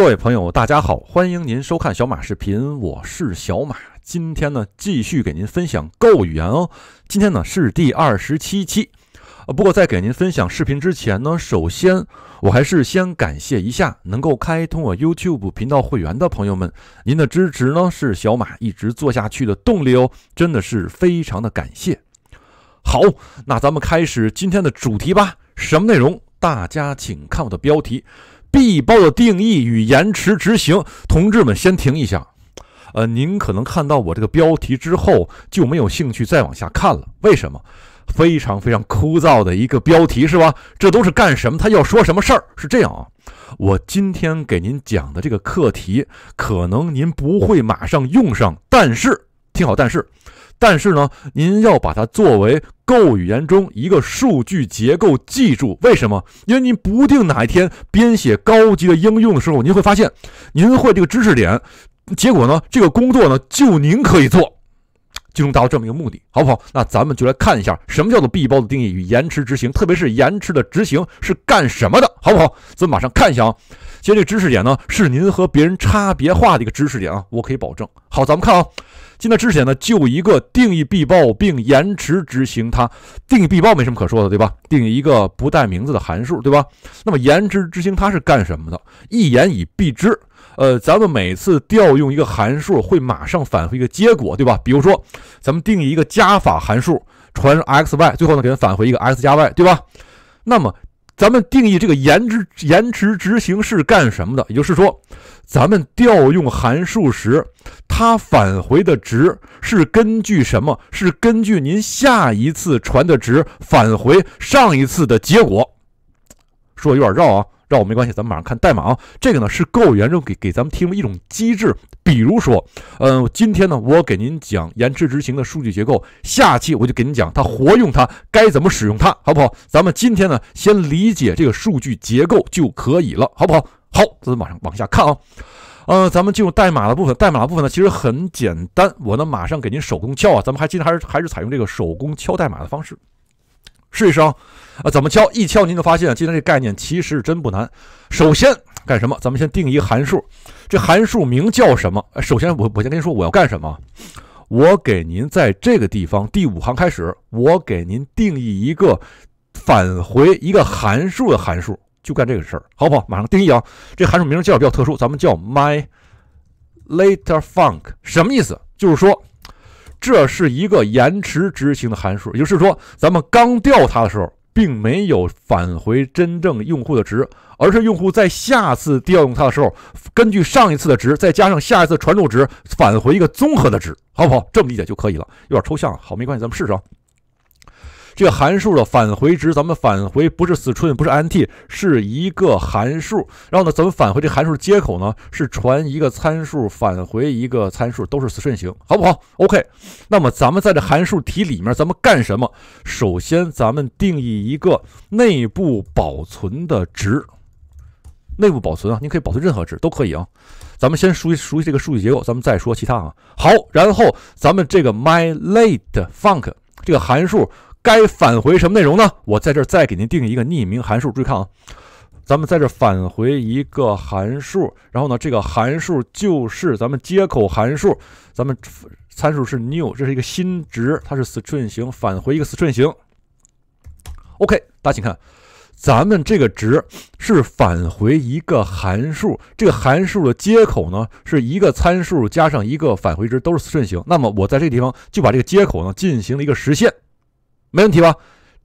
各位朋友，大家好，欢迎您收看小马视频，我是小马。今天呢，继续给您分享购物语言哦。今天呢是第二十七期，呃，不过在给您分享视频之前呢，首先我还是先感谢一下能够开通我 YouTube 频道会员的朋友们，您的支持呢是小马一直做下去的动力哦，真的是非常的感谢。好，那咱们开始今天的主题吧。什么内容？大家请看我的标题。闭包的定义与延迟执行，同志们，先停一下。呃，您可能看到我这个标题之后就没有兴趣再往下看了，为什么？非常非常枯燥的一个标题是吧？这都是干什么？他要说什么事儿？是这样啊。我今天给您讲的这个课题，可能您不会马上用上，但是，听好，但是。但是呢，您要把它作为 Go 语言中一个数据结构记住。为什么？因为您不定哪一天编写高级的应用的时候，您会发现您会这个知识点，结果呢，这个工作呢就您可以做，就能达到这么一个目的，好不好？那咱们就来看一下什么叫做闭包的定义与延迟执行，特别是延迟的执行是干什么的，好不好？咱们马上看一下啊。其实这个知识点呢是您和别人差别化的一个知识点啊，我可以保证。好，咱们看啊，进来之前呢，就一个定义必报并延迟执行它。定义必报没什么可说的，对吧？定义一个不带名字的函数，对吧？那么延迟执行它是干什么的？一言以蔽之，呃，咱们每次调用一个函数会马上返回一个结果，对吧？比如说，咱们定义一个加法函数，传 x y，最后呢给它返回一个 x 加 y，对吧？那么咱们定义这个延迟延迟执行是干什么的？也就是说，咱们调用函数时，它返回的值是根据什么？是根据您下一次传的值返回上一次的结果。说有点绕啊，绕我没关系，咱们马上看代码啊。这个呢是 Go 语言中给给咱们提供一种机制。比如说，嗯，今天呢，我给您讲延迟执行的数据结构，下期我就给您讲它活用它该怎么使用它，好不好？咱们今天呢，先理解这个数据结构就可以了，好不好？好，咱们马上往下看啊，呃，咱们进入代码的部分，代码部分呢其实很简单，我呢马上给您手工敲啊，咱们还今天还是还是采用这个手工敲代码的方式，试一试啊，啊，怎么敲？一敲您就发现今天这概念其实真不难，首先。干什么？咱们先定义函数，这函数名叫什么？首先我我先跟您说我要干什么，我给您在这个地方第五行开始，我给您定义一个返回一个函数的函数，就干这个事儿，好不好？马上定义啊！这函数名叫比较特殊，咱们叫 my later func，什么意思？就是说这是一个延迟执行的函数，也就是说咱们刚调它的时候。并没有返回真正用户的值，而是用户在下次调用它的时候，根据上一次的值，再加上下一次传入值，返回一个综合的值，好不好？这么理解就可以了，有点抽象，好，没关系，咱们试试。啊。这个函数的返回值，咱们返回不是 string，不是 int，是一个函数。然后呢，咱们返回这函数接口呢，是传一个参数，返回一个参数，都是 string 型，好不好？OK。那么咱们在这函数题里面，咱们干什么？首先，咱们定义一个内部保存的值，内部保存啊，你可以保存任何值都可以啊。咱们先熟悉熟悉这个数据结构，咱们再说其他啊。好，然后咱们这个 my late func 这个函数。该返回什么内容呢？我在这儿再给您定一个匿名函数，注意看啊，咱们在这儿返回一个函数，然后呢，这个函数就是咱们接口函数，咱们参数是 new，这是一个新值，它是 string 型，返回一个 string 型。OK，大家请看，咱们这个值是返回一个函数，这个函数的接口呢是一个参数加上一个返回值，都是 string 型。那么我在这个地方就把这个接口呢进行了一个实现。没问题吧？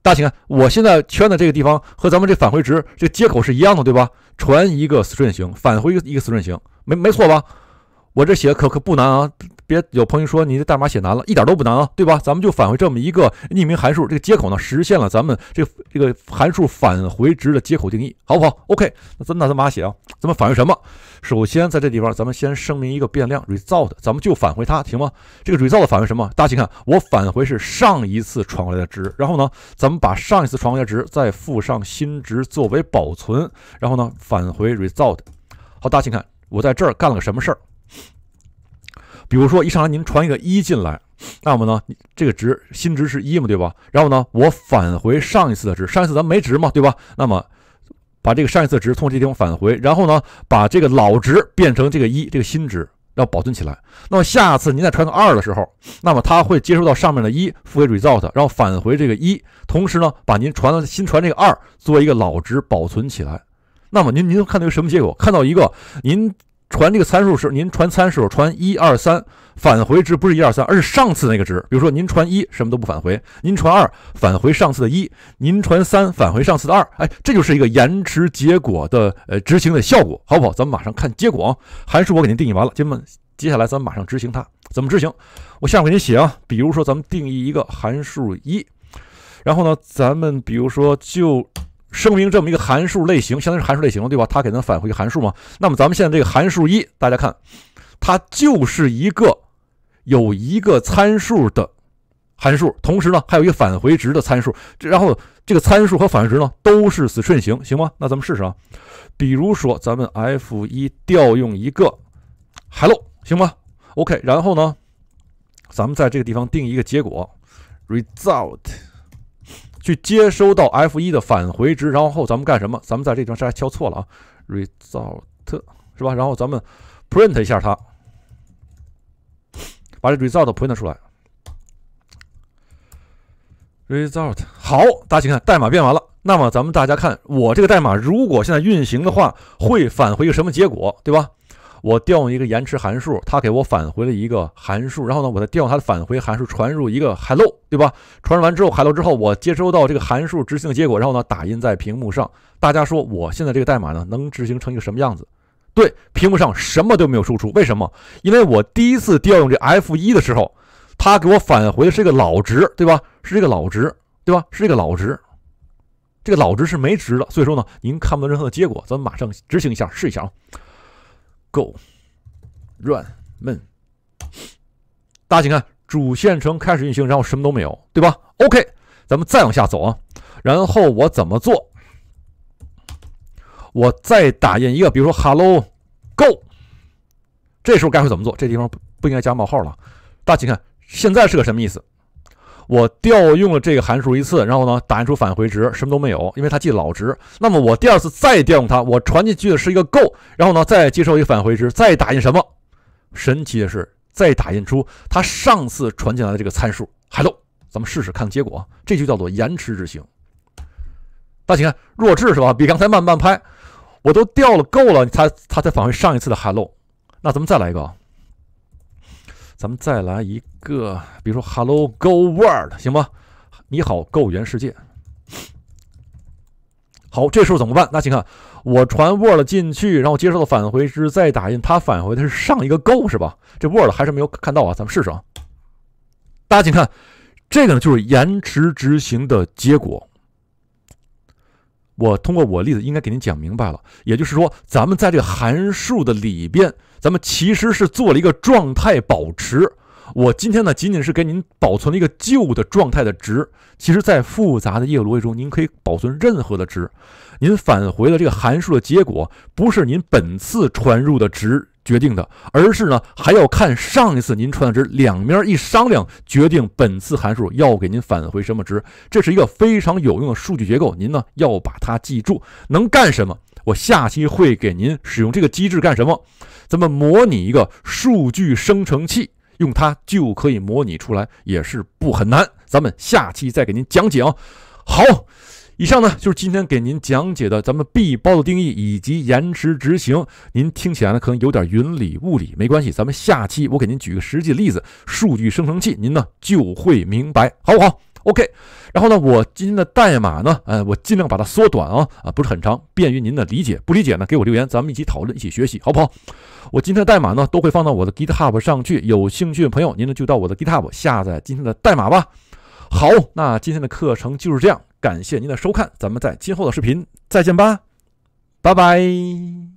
大家看，我现在圈的这个地方和咱们这返回值这个接口是一样的，对吧？传一个字符串，返回一个字符行，没没错吧？我这写可可不难啊。别有朋友说你的代码写难了，一点都不难啊，对吧？咱们就返回这么一个匿名函数，这个接口呢实现了咱们这这个函数返回值的接口定义，好不好？OK，那咱那咱哪写啊？咱们返回什么？首先在这地方，咱们先声明一个变量 result，咱们就返回它，行吗？这个 result 返回什么？大家请看，我返回是上一次传过来的值，然后呢，咱们把上一次传过来的值再附上新值作为保存，然后呢，返回 result。好，大家请看，我在这儿干了个什么事儿？比如说，一上来您传一个一进来，那么呢，这个值新值是一嘛，对吧？然后呢，我返回上一次的值，上一次咱没值嘛，对吧？那么把这个上一次值从这个地方返回，然后呢，把这个老值变成这个一，这个新值要保存起来。那么下次您再传个二的时候，那么它会接收到上面的一，赋给 result，然后返回这个一，同时呢，把您传的新传这个二为一个老值保存起来。那么您您看到一个什么结果？看到一个您。传这个参数是您传参数，传一二三，返回值不是一二三，而是上次那个值。比如说您传一，什么都不返回；您传二，返回上次的一；您传三，返回上次的二。哎，这就是一个延迟结果的呃执行的效果，好不好？咱们马上看结果。函数我给您定义完了，亲们，接下来咱们马上执行它。怎么执行？我下面给您写啊。比如说咱们定义一个函数一，然后呢，咱们比如说就。声明这么一个函数类型，相当于是函数类型了，对吧？它给咱返回一个函数嘛。那么咱们现在这个函数一，大家看，它就是一个有一个参数的函数，同时呢还有一个返回值的参数。然后这个参数和返回值呢都是死顺行，型，行吗？那咱们试试啊。比如说咱们 f 一调用一个 hello，行吗？OK，然后呢，咱们在这个地方定一个结果 result。去接收到 f 一的返回值，然后咱们干什么？咱们在这地方是敲错了啊，result 是吧？然后咱们 print 一下它，把这 result print 出来。result 好，大家请看代码变完了。那么咱们大家看，我这个代码如果现在运行的话，会返回一个什么结果，对吧？我调用一个延迟函数，它给我返回了一个函数，然后呢，我再调用它的返回函数，传入一个 hello，对吧？传入完之后 hello 之后，我接收到这个函数执行的结果，然后呢，打印在屏幕上。大家说我现在这个代码呢，能执行成一个什么样子？对，屏幕上什么都没有输出，为什么？因为我第一次调用这 f1 的时候，它给我返回的是一个老值，对吧？是这个老值，对吧？是这个老值，这个老值是没值的，所以说呢，您看不到任何的结果。咱们马上执行一下，试一下啊。Go, run, men。大家请看，主线程开始运行，然后什么都没有，对吧？OK，咱们再往下走啊。然后我怎么做？我再打印一个，比如说 Hello Go。这时候该会怎么做？这地方不不应该加冒号了。大家请看，现在是个什么意思？我调用了这个函数一次，然后呢，打印出返回值，什么都没有，因为它记老值。那么我第二次再调用它，我传进去的是一个够，然后呢，再接受一个返回值，再打印什么？神奇的是，再打印出它上次传进来的这个参数，hello。咱们试试看结果，这就叫做延迟执行。大家看，弱智是吧？比刚才慢半拍，我都调了够了，它它才返回上一次的 hello。那咱们再来一个。咱们再来一个，比如说 “Hello Go World”，行吗？你好，Go 原世界。好，这时候怎么办？那请看，我传 Word 进去，然后接收到返回是再打印，它返回的是上一个 Go 是吧？这 Word 还是没有看到啊？咱们试试。啊。大家请看，这个呢就是延迟执行的结果。我通过我例子应该给您讲明白了，也就是说，咱们在这个函数的里边，咱们其实是做了一个状态保持。我今天呢，仅仅是给您保存了一个旧的状态的值。其实，在复杂的业务逻辑中，您可以保存任何的值。您返回的这个函数的结果，不是您本次传入的值。决定的，而是呢还要看上一次您传的值，两面一商量决定本次函数要给您返回什么值。这是一个非常有用的数据结构，您呢要把它记住，能干什么？我下期会给您使用这个机制干什么？咱们模拟一个数据生成器，用它就可以模拟出来，也是不很难。咱们下期再给您讲解啊。好。以上呢就是今天给您讲解的咱们 B 包的定义以及延迟执行。您听起来呢可能有点云里雾里，没关系，咱们下期我给您举个实际例子，数据生成器，您呢就会明白，好不好？OK。然后呢，我今天的代码呢，呃，我尽量把它缩短啊啊，不是很长，便于您的理解。不理解呢，给我留言，咱们一起讨论，一起学习，好不好？我今天的代码呢，都会放到我的 GitHub 上去，有兴趣的朋友您呢就到我的 GitHub 下载今天的代码吧。好，那今天的课程就是这样。感谢您的收看，咱们在今后的视频再见吧，拜拜。